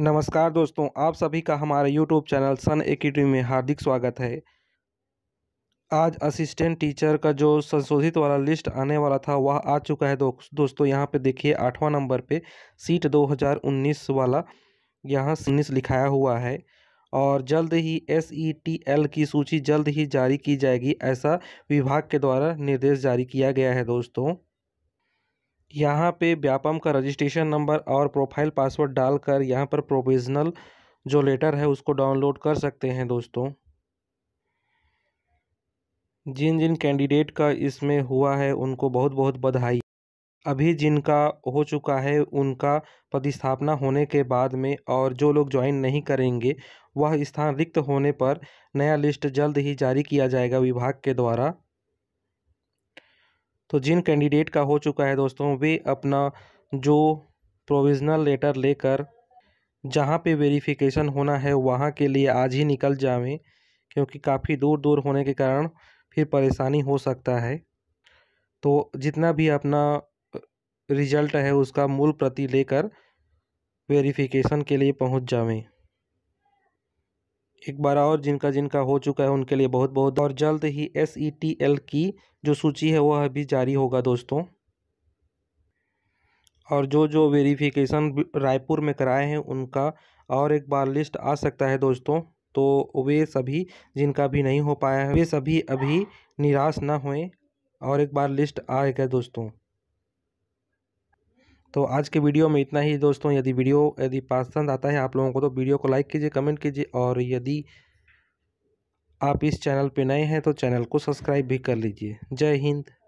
नमस्कार दोस्तों आप सभी का हमारे यूट्यूब चैनल सन एकेडमी में हार्दिक स्वागत है आज असिस्टेंट टीचर का जो संशोधित वाला लिस्ट आने वाला था वह आ चुका है दो, दोस्तों यहाँ पे देखिए आठवां नंबर पे सीट 2019 वाला यहाँ उन्नीस लिखाया हुआ है और जल्द ही एस ई टी एल की सूची जल्द ही जारी की जाएगी ऐसा विभाग के द्वारा निर्देश जारी किया गया है दोस्तों यहाँ पे व्यापम का रजिस्ट्रेशन नंबर और प्रोफाइल पासवर्ड डालकर यहाँ पर प्रोविजनल जो लेटर है उसको डाउनलोड कर सकते हैं दोस्तों जिन जिन कैंडिडेट का इसमें हुआ है उनको बहुत बहुत बधाई अभी जिनका हो चुका है उनका प्रतिस्थापना होने के बाद में और जो लोग ज्वाइन नहीं करेंगे वह स्थान रिक्त होने पर नया लिस्ट जल्द ही जारी किया जाएगा विभाग के द्वारा तो जिन कैंडिडेट का हो चुका है दोस्तों वे अपना जो प्रोविज़नल लेटर लेकर जहाँ पे वेरिफिकेशन होना है वहाँ के लिए आज ही निकल जावें क्योंकि काफ़ी दूर दूर होने के कारण फिर परेशानी हो सकता है तो जितना भी अपना रिजल्ट है उसका मूल प्रति लेकर वेरिफिकेशन के लिए पहुँच जावें एक बार और जिनका जिनका हो चुका है उनके लिए बहुत बहुत और जल्द ही एस ई टी एल की जो सूची है वह अभी जारी होगा दोस्तों और जो जो वेरिफिकेशन रायपुर में कराए हैं उनका और एक बार लिस्ट आ सकता है दोस्तों तो वे सभी जिनका भी नहीं हो पाया है वे सभी अभी निराश ना हुए और एक बार लिस्ट आएगा दोस्तों तो आज के वीडियो में इतना ही दोस्तों यदि वीडियो यदि पसंद आता है आप लोगों को तो वीडियो को लाइक कीजिए कमेंट कीजिए और यदि आप इस चैनल पर नए हैं तो चैनल को सब्सक्राइब भी कर लीजिए जय हिंद